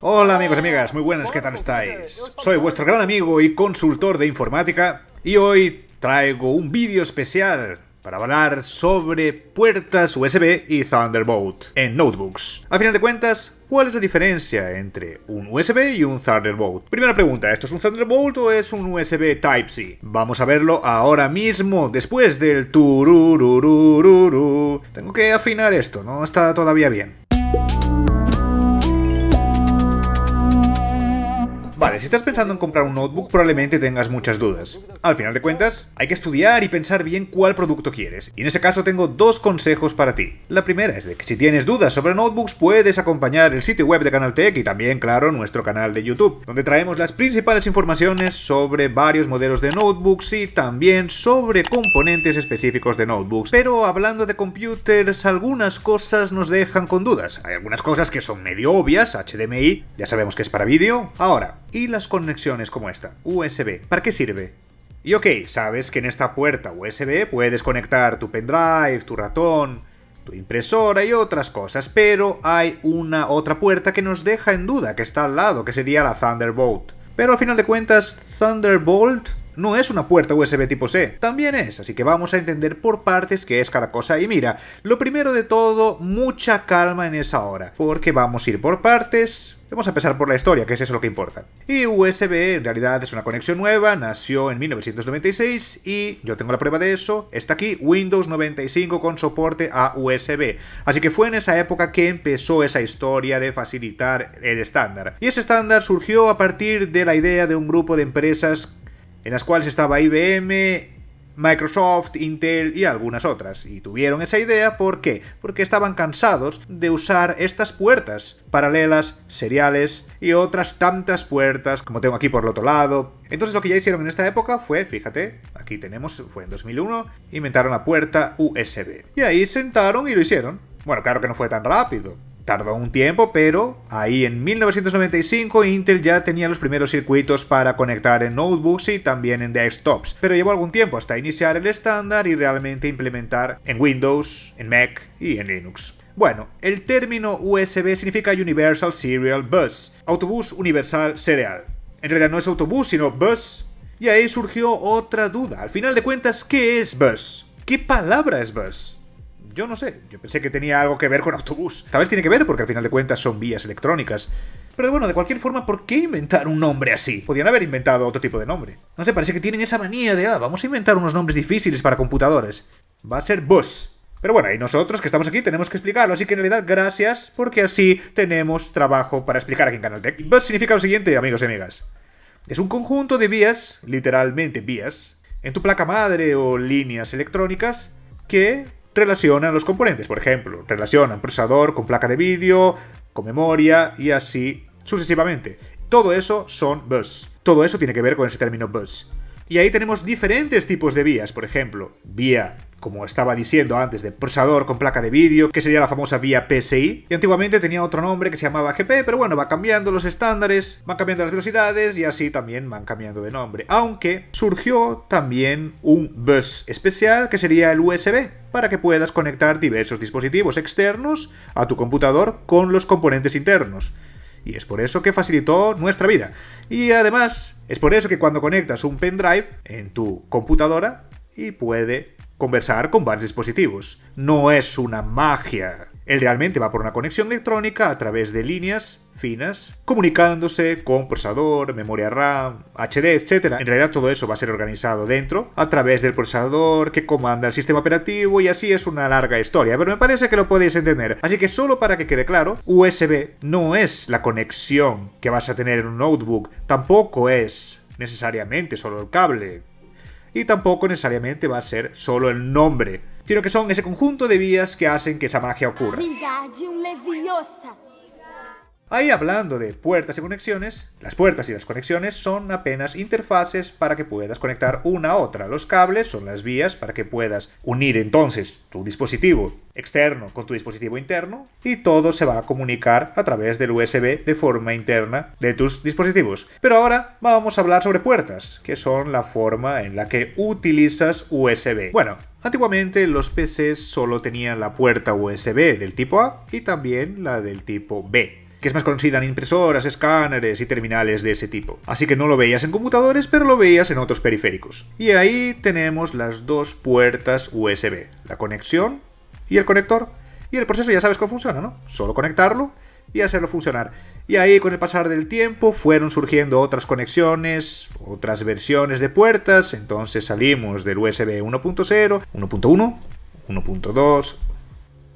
Hola amigos y amigas, muy buenas, ¿qué tal estáis? Soy vuestro gran amigo y consultor de informática y hoy traigo un vídeo especial para hablar sobre puertas USB y Thunderbolt en notebooks. Al final de cuentas, ¿cuál es la diferencia entre un USB y un Thunderbolt? Primera pregunta, ¿esto es un Thunderbolt o es un USB Type-C? Vamos a verlo ahora mismo, después del turururururu. Tengo que afinar esto, no está todavía bien. Vale, si estás pensando en comprar un notebook probablemente tengas muchas dudas. Al final de cuentas, hay que estudiar y pensar bien cuál producto quieres. Y en ese caso tengo dos consejos para ti. La primera es de que si tienes dudas sobre notebooks puedes acompañar el sitio web de Canaltech y también, claro, nuestro canal de YouTube, donde traemos las principales informaciones sobre varios modelos de notebooks y también sobre componentes específicos de notebooks. Pero hablando de computers, algunas cosas nos dejan con dudas. Hay algunas cosas que son medio obvias, HDMI, ya sabemos que es para vídeo. Ahora, y las conexiones como esta, USB. ¿Para qué sirve? Y ok, sabes que en esta puerta USB puedes conectar tu pendrive, tu ratón, tu impresora y otras cosas, pero hay una otra puerta que nos deja en duda, que está al lado, que sería la Thunderbolt. Pero al final de cuentas, Thunderbolt no es una puerta USB tipo C, también es, así que vamos a entender por partes qué es cada cosa. Y mira, lo primero de todo, mucha calma en esa hora, porque vamos a ir por partes, Vamos a empezar por la historia, que es eso lo que importa. Y USB en realidad es una conexión nueva, nació en 1996 y yo tengo la prueba de eso, está aquí Windows 95 con soporte a USB. Así que fue en esa época que empezó esa historia de facilitar el estándar. Y ese estándar surgió a partir de la idea de un grupo de empresas en las cuales estaba IBM, Microsoft, Intel y algunas otras. Y tuvieron esa idea ¿por qué? porque estaban cansados de usar estas puertas paralelas, seriales y otras tantas puertas como tengo aquí por el otro lado. Entonces lo que ya hicieron en esta época fue, fíjate, aquí tenemos, fue en 2001, inventaron la puerta USB. Y ahí sentaron y lo hicieron. Bueno, claro que no fue tan rápido. Tardó un tiempo, pero ahí en 1995 Intel ya tenía los primeros circuitos para conectar en notebooks y también en desktops, pero llevó algún tiempo hasta iniciar el estándar y realmente implementar en Windows, en Mac y en Linux. Bueno, el término USB significa Universal Serial Bus, autobús universal serial. En realidad no es autobús, sino bus. Y ahí surgió otra duda. Al final de cuentas, ¿qué es bus? ¿Qué palabra es bus? Yo no sé, yo pensé que tenía algo que ver con autobús. Tal vez tiene que ver porque al final de cuentas son vías electrónicas. Pero bueno, de cualquier forma, ¿por qué inventar un nombre así? Podían haber inventado otro tipo de nombre. No sé, parece que tienen esa manía de, ah, vamos a inventar unos nombres difíciles para computadores. Va a ser Bus. Pero bueno, y nosotros que estamos aquí tenemos que explicarlo, así que en realidad gracias, porque así tenemos trabajo para explicar aquí en Canaltech. Bus significa lo siguiente, amigos y amigas. Es un conjunto de vías, literalmente vías, en tu placa madre o líneas electrónicas que relacionan los componentes. Por ejemplo, relacionan procesador con placa de vídeo, con memoria y así sucesivamente. Todo eso son bus. Todo eso tiene que ver con ese término bus. Y ahí tenemos diferentes tipos de vías, por ejemplo, vía como estaba diciendo antes, de procesador con placa de vídeo, que sería la famosa vía PCI. Y antiguamente tenía otro nombre que se llamaba GP, pero bueno, va cambiando los estándares, van cambiando las velocidades y así también van cambiando de nombre. Aunque surgió también un bus especial que sería el USB, para que puedas conectar diversos dispositivos externos a tu computador con los componentes internos y es por eso que facilitó nuestra vida. Y además, es por eso que cuando conectas un pendrive en tu computadora y puede conversar con varios dispositivos. No es una magia él realmente va por una conexión electrónica a través de líneas finas, comunicándose con procesador, memoria RAM, HD, etc. En realidad todo eso va a ser organizado dentro, a través del procesador que comanda el sistema operativo y así es una larga historia, pero me parece que lo podéis entender. Así que solo para que quede claro, USB no es la conexión que vas a tener en un notebook, tampoco es necesariamente solo el cable y tampoco necesariamente va a ser solo el nombre, sino que son ese conjunto de vías que hacen que esa magia ocurra. Ahí hablando de puertas y conexiones, las puertas y las conexiones son apenas interfaces para que puedas conectar una a otra. Los cables son las vías para que puedas unir entonces tu dispositivo externo con tu dispositivo interno y todo se va a comunicar a través del USB de forma interna de tus dispositivos. Pero ahora vamos a hablar sobre puertas, que son la forma en la que utilizas USB. Bueno, Antiguamente los PCs solo tenían la puerta USB del tipo A y también la del tipo B que es más conocida en impresoras, escáneres y terminales de ese tipo. Así que no lo veías en computadores, pero lo veías en otros periféricos. Y ahí tenemos las dos puertas USB, la conexión y el conector. Y el proceso ya sabes cómo funciona, ¿no? Solo conectarlo y hacerlo funcionar. Y ahí con el pasar del tiempo fueron surgiendo otras conexiones, otras versiones de puertas, entonces salimos del USB 1.0, 1.1, 1.2,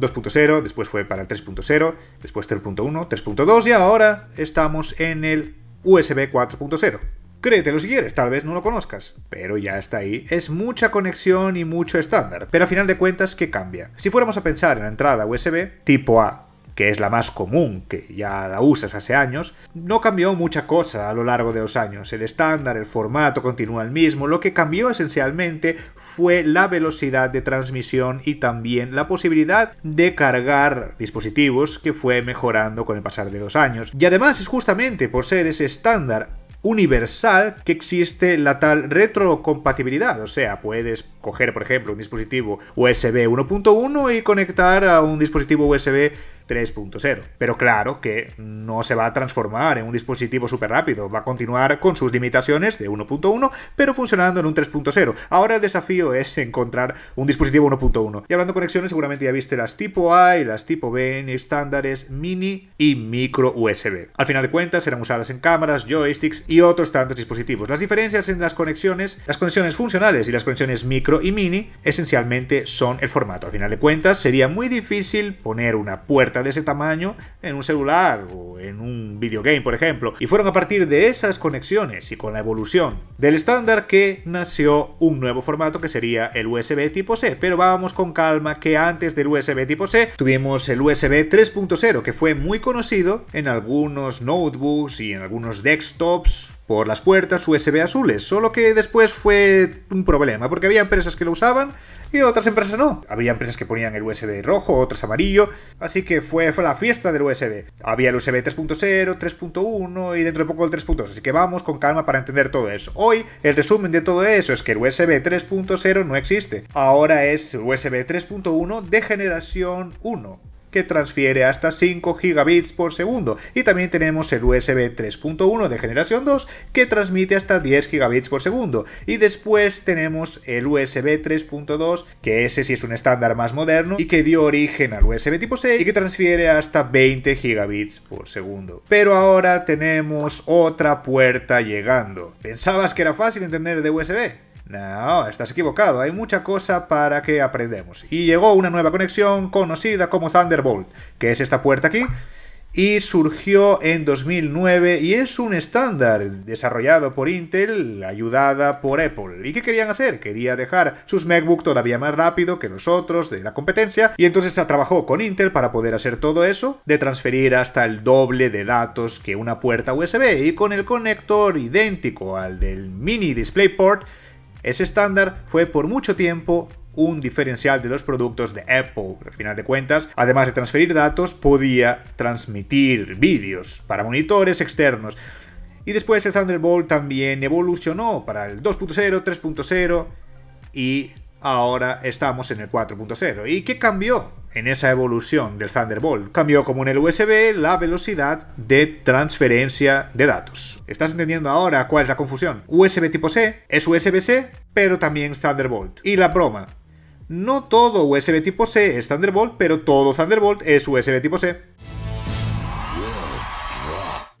2.0, después fue para el 3.0, después 3.1, 3.2 y ahora estamos en el USB 4.0. Créetelo si quieres, tal vez no lo conozcas, pero ya está ahí. Es mucha conexión y mucho estándar, pero a final de cuentas, ¿qué cambia? Si fuéramos a pensar en la entrada USB tipo A que es la más común, que ya la usas hace años, no cambió mucha cosa a lo largo de los años. El estándar, el formato continúa el mismo. Lo que cambió esencialmente fue la velocidad de transmisión y también la posibilidad de cargar dispositivos que fue mejorando con el pasar de los años. Y además es justamente por ser ese estándar universal que existe la tal retrocompatibilidad. O sea, puedes coger, por ejemplo, un dispositivo USB 1.1 y conectar a un dispositivo USB 3.0. Pero claro que no se va a transformar en un dispositivo súper rápido, va a continuar con sus limitaciones de 1.1, pero funcionando en un 3.0. Ahora el desafío es encontrar un dispositivo 1.1. Y hablando de conexiones, seguramente ya viste las tipo A y las tipo B en estándares mini y micro USB. Al final de cuentas, serán usadas en cámaras, joysticks y otros tantos dispositivos. Las diferencias en las conexiones, las conexiones funcionales y las conexiones micro y mini, esencialmente son el formato. Al final de cuentas, sería muy difícil poner una puerta de ese tamaño en un celular o en un videogame, por ejemplo. Y fueron a partir de esas conexiones y con la evolución del estándar que nació un nuevo formato que sería el USB tipo C. Pero vamos con calma que antes del USB tipo C tuvimos el USB 3.0 que fue muy conocido en algunos notebooks y en algunos desktops por las puertas USB azules, solo que después fue un problema porque había empresas que lo usaban y otras empresas no. Había empresas que ponían el USB rojo, otras amarillo, así que fue, fue la fiesta del USB. Había el USB 3.0, 3.1 y dentro de poco el 3.2, así que vamos con calma para entender todo eso. Hoy el resumen de todo eso es que el USB 3.0 no existe, ahora es USB 3.1 de generación 1 que transfiere hasta 5 gigabits por segundo y también tenemos el USB 3.1 de generación 2 que transmite hasta 10 gigabits por segundo y después tenemos el USB 3.2 que ese sí es un estándar más moderno y que dio origen al USB tipo C y que transfiere hasta 20 gigabits por segundo pero ahora tenemos otra puerta llegando pensabas que era fácil entender de USB no, estás equivocado, hay mucha cosa para que aprendamos Y llegó una nueva conexión conocida como Thunderbolt, que es esta puerta aquí, y surgió en 2009 y es un estándar desarrollado por Intel, ayudada por Apple. ¿Y qué querían hacer? Quería dejar sus MacBook todavía más rápido que los otros de la competencia y entonces se trabajó con Intel para poder hacer todo eso, de transferir hasta el doble de datos que una puerta USB y con el conector idéntico al del mini DisplayPort ese estándar fue por mucho tiempo un diferencial de los productos de Apple. Al final de cuentas, además de transferir datos, podía transmitir vídeos para monitores externos. Y después el Thunderbolt también evolucionó para el 2.0, 3.0 y ahora estamos en el 4.0. ¿Y qué cambió en esa evolución del Thunderbolt? Cambió como en el USB la velocidad de transferencia de datos. ¿Estás entendiendo ahora cuál es la confusión? USB tipo C es USB-C, pero también Thunderbolt. Y la broma. No todo USB tipo C es Thunderbolt, pero todo Thunderbolt es USB tipo C.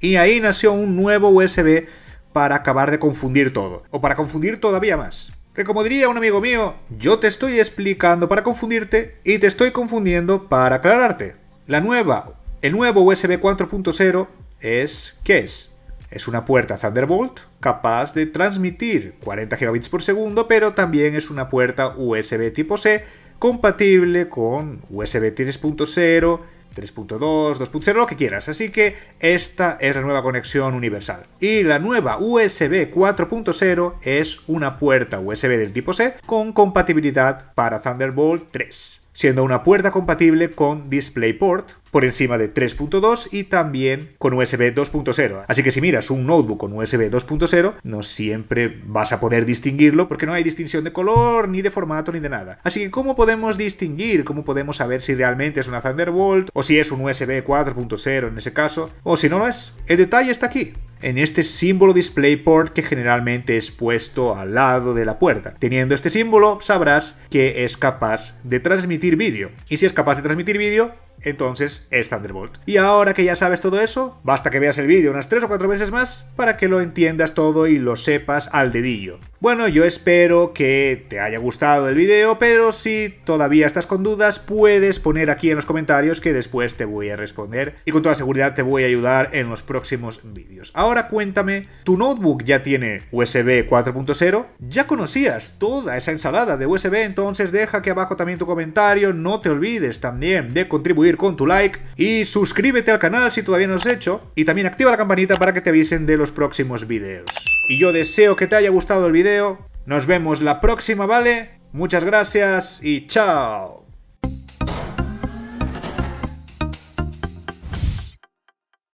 Y ahí nació un nuevo USB para acabar de confundir todo, o para confundir todavía más. Que como diría un amigo mío, yo te estoy explicando para confundirte y te estoy confundiendo para aclararte. La nueva, el nuevo USB 4.0 es ¿qué es? Es una puerta Thunderbolt capaz de transmitir 40 gigabits por segundo, pero también es una puerta USB tipo C compatible con USB 3.0 3.2, 2.0, lo que quieras. Así que esta es la nueva conexión universal. Y la nueva USB 4.0 es una puerta USB del tipo C con compatibilidad para Thunderbolt 3 siendo una puerta compatible con DisplayPort, por encima de 3.2 y también con USB 2.0. Así que si miras un notebook con USB 2.0, no siempre vas a poder distinguirlo porque no hay distinción de color, ni de formato, ni de nada. Así que ¿cómo podemos distinguir? ¿Cómo podemos saber si realmente es una Thunderbolt o si es un USB 4.0 en ese caso? O si no lo es. El detalle está aquí en este símbolo DisplayPort que generalmente es puesto al lado de la puerta. Teniendo este símbolo sabrás que es capaz de transmitir vídeo. Y si es capaz de transmitir vídeo, entonces es Thunderbolt. Y ahora que ya sabes todo eso, basta que veas el vídeo unas 3 o 4 veces más para que lo entiendas todo y lo sepas al dedillo. Bueno, yo espero que te haya gustado el video, pero si todavía estás con dudas, puedes poner aquí en los comentarios que después te voy a responder y con toda seguridad te voy a ayudar en los próximos vídeos. Ahora cuéntame, ¿tu notebook ya tiene USB 4.0? ¿Ya conocías toda esa ensalada de USB? Entonces deja aquí abajo también tu comentario, no te olvides también de contribuir con tu like y suscríbete al canal si todavía no lo has hecho y también activa la campanita para que te avisen de los próximos vídeos. Y yo deseo que te haya gustado el video. Nos vemos la próxima, ¿vale? Muchas gracias y chao.